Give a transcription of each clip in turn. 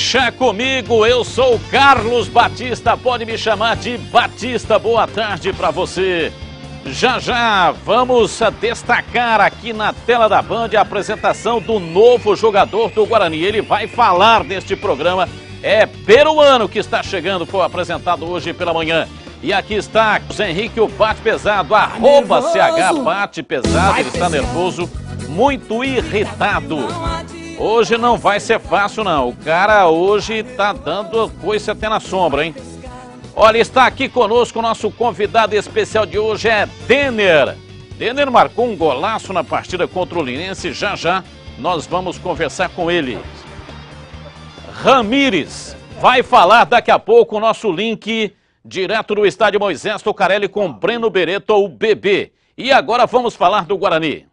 Deixa comigo, eu sou o Carlos Batista, pode me chamar de Batista. Boa tarde para você. Já já vamos destacar aqui na tela da Band a apresentação do novo jogador do Guarani. Ele vai falar neste programa. É peruano que está chegando, foi apresentado hoje pela manhã. E aqui está o Henrique, o Bate Pesado, arroba tá CH Bate Pesado. ele está nervoso, muito irritado. Hoje não vai ser fácil, não. O cara hoje tá dando coisa até na sombra, hein? Olha, está aqui conosco o nosso convidado especial de hoje, é Denner. Denner marcou um golaço na partida contra o Linense. Já já nós vamos conversar com ele. Ramires vai falar daqui a pouco o nosso link direto do estádio Moisés Tocarelli com Breno Bereto, o bebê. E agora vamos falar do Guarani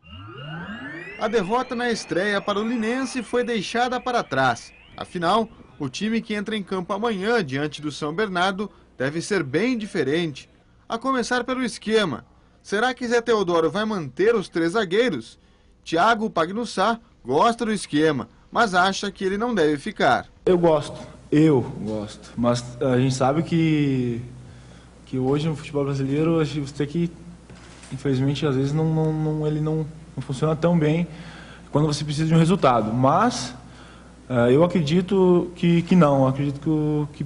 a derrota na estreia para o Linense foi deixada para trás. Afinal, o time que entra em campo amanhã diante do São Bernardo deve ser bem diferente. A começar pelo esquema. Será que Zé Teodoro vai manter os três zagueiros? Thiago Pagnussá gosta do esquema, mas acha que ele não deve ficar. Eu gosto, eu gosto, mas a gente sabe que, que hoje no futebol brasileiro você tem que, infelizmente, às vezes não, não, não ele não não funciona tão bem quando você precisa de um resultado. Mas uh, eu acredito que, que não. Eu acredito que,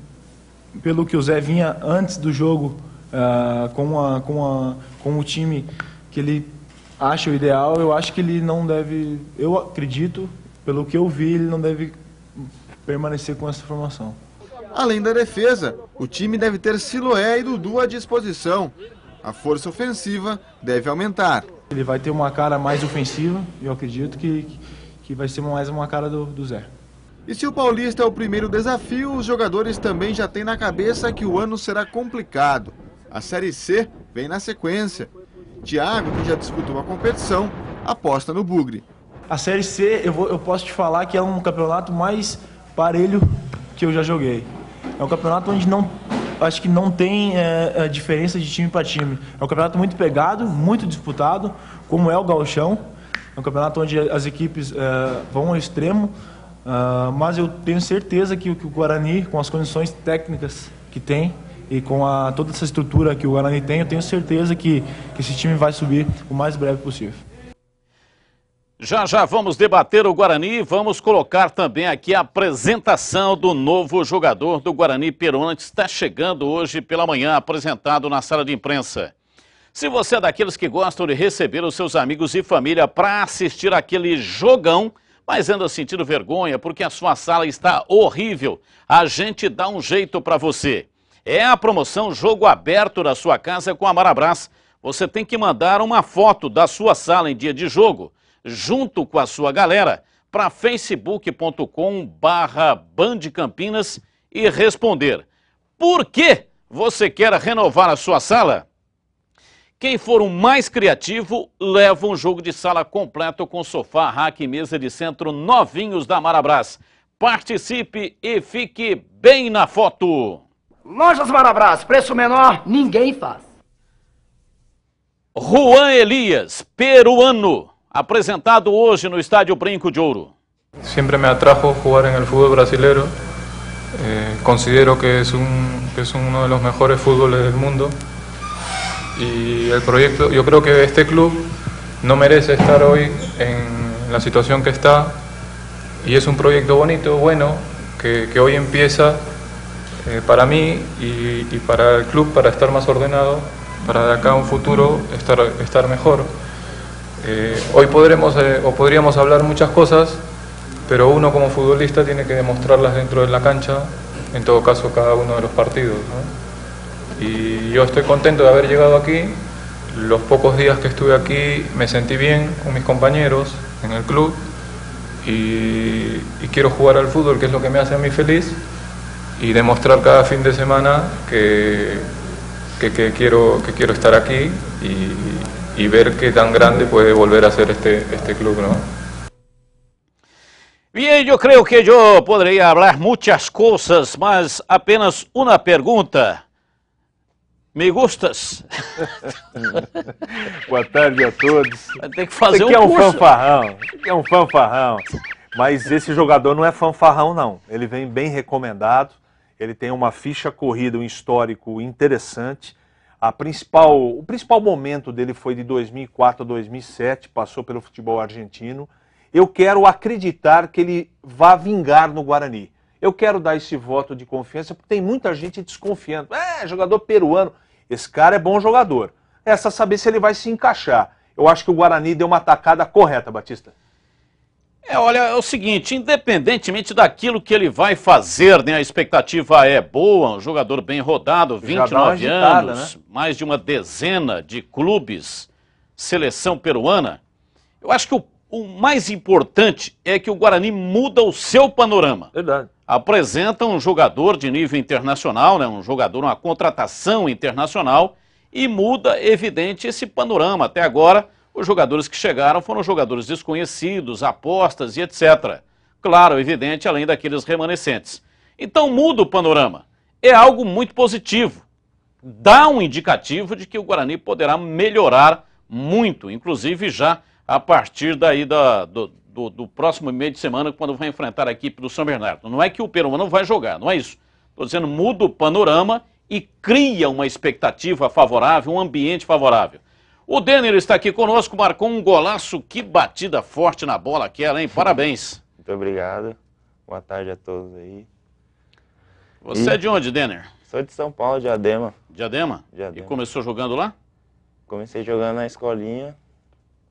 que, pelo que o Zé vinha antes do jogo uh, com, a, com, a, com o time que ele acha o ideal, eu acho que ele não deve. Eu acredito, pelo que eu vi, ele não deve permanecer com essa formação. Além da defesa, o time deve ter Siloé e Dudu à disposição. A força ofensiva deve aumentar. Ele vai ter uma cara mais ofensiva, eu acredito que, que vai ser mais uma cara do, do Zé. E se o Paulista é o primeiro desafio, os jogadores também já têm na cabeça que o ano será complicado. A Série C vem na sequência. Thiago, que já disputou a competição, aposta no Bugre. A Série C, eu, vou, eu posso te falar que é um campeonato mais parelho que eu já joguei. É um campeonato onde não acho que não tem é, é diferença de time para time. É um campeonato muito pegado, muito disputado, como é o Gauchão. É um campeonato onde as equipes é, vão ao extremo, é, mas eu tenho certeza que, que o Guarani, com as condições técnicas que tem, e com a, toda essa estrutura que o Guarani tem, eu tenho certeza que, que esse time vai subir o mais breve possível. Já já vamos debater o Guarani e vamos colocar também aqui a apresentação do novo jogador do Guarani que Está chegando hoje pela manhã, apresentado na sala de imprensa. Se você é daqueles que gostam de receber os seus amigos e família para assistir aquele jogão, mas anda sentindo vergonha porque a sua sala está horrível, a gente dá um jeito para você. É a promoção Jogo Aberto da sua casa com a Marabras. Você tem que mandar uma foto da sua sala em dia de jogo junto com a sua galera, para facebook.com barra bandcampinas e responder por que você quer renovar a sua sala? Quem for o mais criativo leva um jogo de sala completo com sofá, rack e mesa de centro novinhos da Marabras. Participe e fique bem na foto. Lojas Marabras, preço menor, ninguém faz. Juan Elias, peruano apresentado en no Estadio Brinco de Ouro. Siempre me atrajo jugar en el fútbol brasileiro. Eh, considero que es, uno de los mejores fútboles del mundo. Y el proyecto, yo creo que este club no merece estar hoy en la situación que está. Y es un proyecto bonito, bueno, que, hoy empieza eh, para mí y, para el club para estar más ordenado, para de acá un futuro estar, estar mejor. Eh, hoy podremos eh, o podríamos hablar muchas cosas, pero uno como futbolista tiene que demostrarlas dentro de la cancha, en todo caso cada uno de los partidos. Y yo estoy contento de haber llegado aquí. Los pocos días que estuve aquí me sentí bien con mis compañeros en el club y, quiero jugar al fútbol, que es lo que me hace a mí feliz, y demostrar cada fin de semana que, que, que quiero, que quiero estar aquí y, y ver qué tan grande puede volver a ser este, este club, ¿no? Bien, eu creio que eu poderia falar muitas coisas, mas apenas uma pergunta. Me gustas? Boa tarde a todos. Tem que fazer Você um, é um curso. fanfarrão. Você é um fanfarrão. Mas esse jogador não é fanfarrão, não. Ele vem bem recomendado. Ele tem uma ficha corrida, um histórico interessante a principal, o principal momento dele foi de 2004 a 2007, passou pelo futebol argentino. Eu quero acreditar que ele vá vingar no Guarani. Eu quero dar esse voto de confiança, porque tem muita gente desconfiando. É, jogador peruano. Esse cara é bom jogador. Essa é saber se ele vai se encaixar. Eu acho que o Guarani deu uma atacada correta, Batista. É, olha, é o seguinte, independentemente daquilo que ele vai fazer, né, a expectativa é boa, um jogador bem rodado, 29 agitada, anos, né? mais de uma dezena de clubes, seleção peruana. Eu acho que o, o mais importante é que o Guarani muda o seu panorama. Verdade. Apresenta um jogador de nível internacional, né, um jogador, uma contratação internacional, e muda, evidente, esse panorama. Até agora, os jogadores que chegaram foram jogadores desconhecidos, apostas e etc. Claro, evidente, além daqueles remanescentes. Então muda o panorama. É algo muito positivo. Dá um indicativo de que o Guarani poderá melhorar muito, inclusive já a partir daí da, do, do, do, próximo meio de semana, quando vai enfrentar a equipe do São Bernardo. Não é que o não vai jogar, não é isso. Estou dizendo, muda o panorama e cria uma expectativa favorável, um ambiente favorável. O Denner está aqui conosco, marcou um golaço. Que batida forte na bola aquela, hein? Parabéns. Muito obrigado. Boa tarde a todos aí. Você e... é de onde, Denner? Sou de São Paulo, de Adema. De Adema? E começou jogando lá? Comecei jogando na escolinha,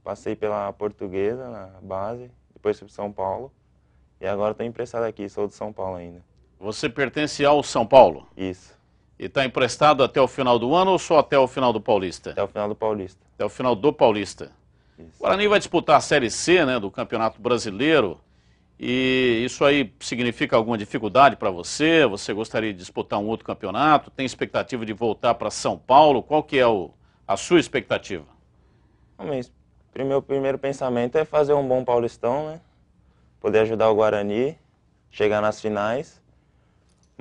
passei pela portuguesa, na base, depois fui para São Paulo. E agora estou emprestado aqui, sou de São Paulo ainda. Você pertence ao São Paulo? Isso. E está emprestado até o final do ano ou só até o final do Paulista? Até o final do Paulista. Até o final do Paulista. Isso. O Guarani vai disputar a Série C né, do Campeonato Brasileiro. E isso aí significa alguma dificuldade para você? Você gostaria de disputar um outro campeonato? Tem expectativa de voltar para São Paulo? Qual que é o, a sua expectativa? O meu primeiro pensamento é fazer um bom paulistão, né? Poder ajudar o Guarani, chegar nas finais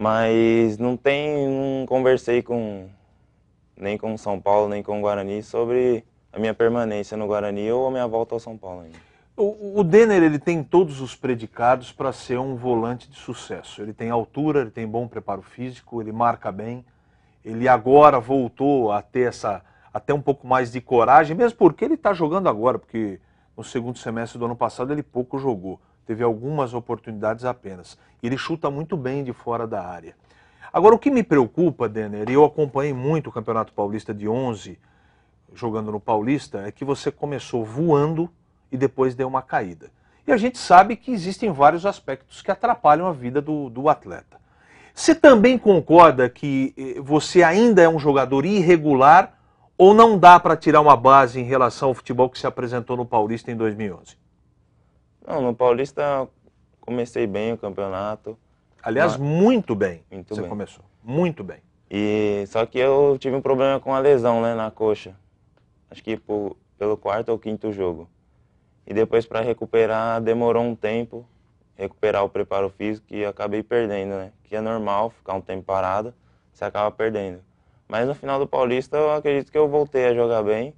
mas não tem, não conversei com nem com São Paulo, nem com o Guarani sobre a minha permanência no Guarani ou a minha volta ao São Paulo ainda. O, Denner ele tem todos os predicados para ser um volante de sucesso. Ele tem altura, ele tem bom preparo físico, ele marca bem. Ele agora voltou a ter essa até um pouco mais de coragem, mesmo porque ele está jogando agora, porque no segundo semestre do ano passado ele pouco jogou teve algumas oportunidades apenas. Ele chuta muito bem de fora da área. Agora, o que me preocupa, Denner, e eu acompanhei muito o Campeonato Paulista de 11, jogando no Paulista, é que você começou voando e depois deu uma caída. E a gente sabe que existem vários aspectos que atrapalham a vida do, do atleta. Você também concorda que eh, você ainda é um jogador irregular ou não dá para tirar uma base em relação ao futebol que se apresentou no Paulista em 2011? Não, no Paulista comecei bem o campeonato. Aliás, mas... muito bem. Muito você bem. começou. Muito bem. E só que eu tive um problema com a lesão, né, na coxa. Acho que por, pelo quarto ou quinto jogo. E depois para recuperar demorou um tempo, recuperar o preparo físico e acabei perdendo, né? Que é normal ficar um tempo parado, você acaba perdendo. Mas no final do Paulista eu acredito que eu voltei a jogar bem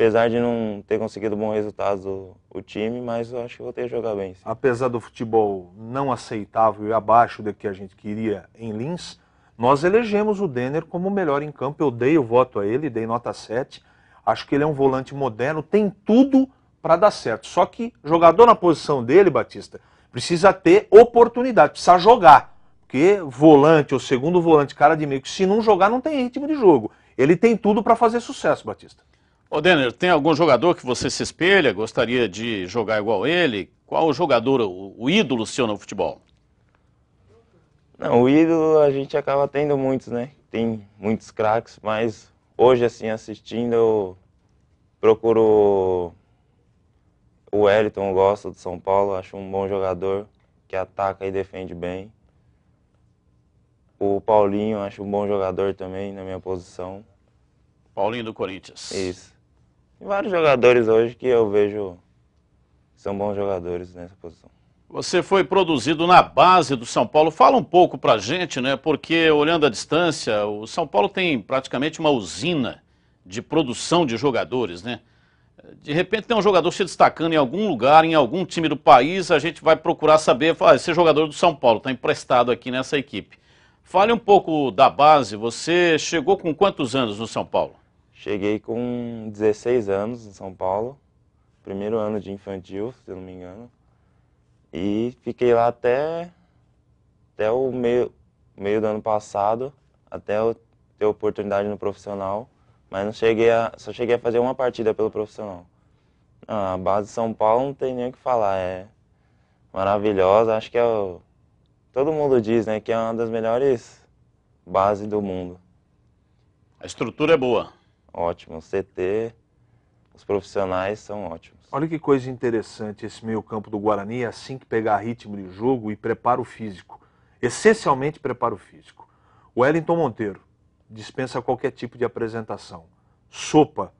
Apesar de não ter conseguido bons resultados o, o time, mas eu acho que vou ter jogado bem. Sim. Apesar do futebol não aceitável e abaixo do que a gente queria em Lins, nós elegemos o Denner como o melhor em campo. Eu dei o voto a ele, dei nota 7. Acho que ele é um volante moderno, tem tudo para dar certo. Só que jogador na posição dele, Batista, precisa ter oportunidade, precisa jogar. Porque volante ou segundo volante, cara de meio, que se não jogar, não tem ritmo de jogo. Ele tem tudo para fazer sucesso, Batista. Ô Denner, tem algum jogador que você se espelha, gostaria de jogar igual ele? Qual o jogador, o, o ídolo seu no futebol? Não, o ídolo a gente acaba tendo muitos, né? Tem muitos craques, mas hoje, assim, assistindo, eu procuro o Wellington, gosto do São Paulo, acho um bom jogador que ataca e defende bem. O Paulinho, acho um bom jogador também na minha posição. Paulinho do Corinthians. Isso. Tem vários jogadores hoje que eu vejo que são bons jogadores nessa posição. Você foi produzido na base do São Paulo. Fala um pouco pra gente, né? Porque olhando a distância, o São Paulo tem praticamente uma usina de produção de jogadores, né? De repente tem um jogador se destacando em algum lugar, em algum time do país, a gente vai procurar saber, ah, esse jogador é do São Paulo está emprestado aqui nessa equipe. Fale um pouco da base, você chegou com quantos anos no São Paulo? Cheguei com 16 anos em São Paulo, primeiro ano de infantil, se não me engano. E fiquei lá até, até o meio, meio do ano passado, até eu ter oportunidade no profissional, mas não cheguei a, só cheguei a fazer uma partida pelo profissional. Ah, a base de São Paulo não tem nem o que falar, é maravilhosa, acho que é o, todo mundo diz, né, que é uma das melhores bases do mundo. A estrutura é boa ótimo, o CT, os profissionais são ótimos. Olha que coisa interessante esse meio-campo do Guarani, é assim que pegar ritmo de jogo e preparo físico. Essencialmente preparo físico. O Wellington Monteiro dispensa qualquer tipo de apresentação. Sopa,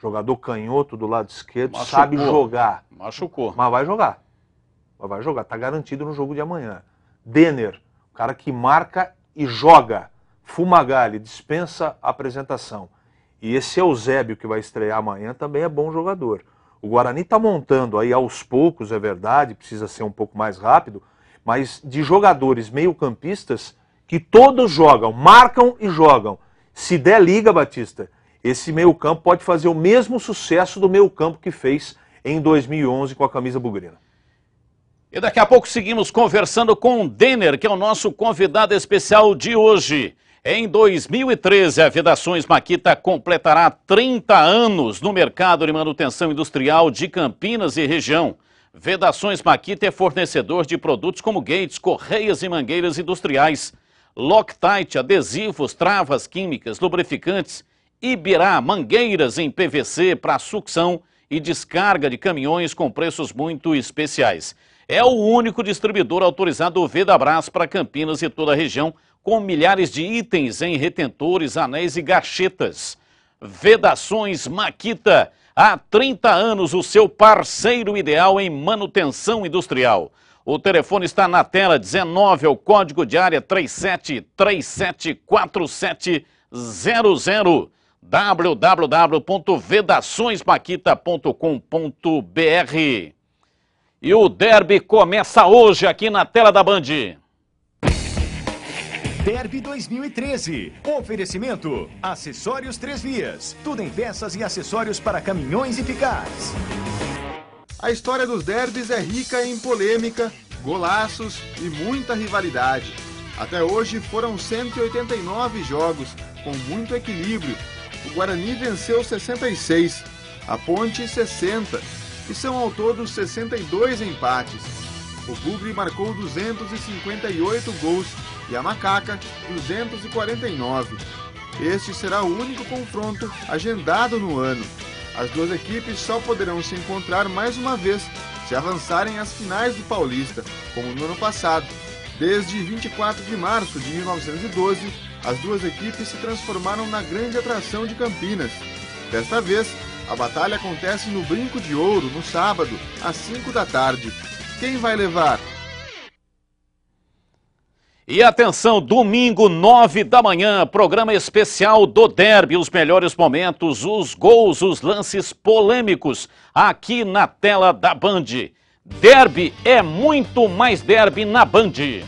jogador canhoto do lado esquerdo, Machucou. sabe jogar. Machucou. Mas vai jogar. Mas vai jogar, está garantido no jogo de amanhã. Denner, o cara que marca e joga. Fumagalli, dispensa apresentação. E esse Eusébio que vai estrear amanhã também é bom jogador. O Guarani está montando aí aos poucos, é verdade, precisa ser um pouco mais rápido, mas de jogadores meio-campistas que todos jogam, marcam e jogam. Se der liga, Batista, esse meio-campo pode fazer o mesmo sucesso do meio-campo que fez em 2011 com a camisa bugrina. E daqui a pouco seguimos conversando com o Denner, que é o nosso convidado especial de hoje. Em 2013, a Vedações Maquita completará 30 anos no mercado de manutenção industrial de Campinas e região. Vedações Maquita é fornecedor de produtos como gates, correias e mangueiras industriais, Loctite, adesivos, travas químicas, lubrificantes, Ibirá, mangueiras em PVC para sucção e descarga de caminhões com preços muito especiais. É o único distribuidor autorizado Vedabras para Campinas e toda a região, com milhares de itens em retentores, anéis e gachetas. Vedações Maquita, há 30 anos o seu parceiro ideal em manutenção industrial. O telefone está na tela 19, é o código de área 37374700 www.vedaçõesmaquita.com.br E o derby começa hoje aqui na tela da Band. Derby 2013. Oferecimento: acessórios três vias. Tudo em peças e acessórios para caminhões e picás. A história dos derbys é rica em polêmica, golaços e muita rivalidade. Até hoje foram 189 jogos, com muito equilíbrio. O Guarani venceu 66, a Ponte 60, e são ao todo 62 empates. O Bugre marcou 258 gols e a Macaca 249. Este será o único confronto agendado no ano. As duas equipes só poderão se encontrar mais uma vez se avançarem às finais do Paulista, como no ano passado. Desde 24 de março de 1912, as duas equipes se transformaram na grande atração de Campinas. Desta vez, a batalha acontece no Brinco de Ouro, no sábado, às 5 da tarde. Quem vai levar? E atenção, domingo, nove da manhã, programa especial do Derby. Os melhores momentos, os gols, os lances polêmicos, aqui na tela da Band. Derby é muito mais derby na Band.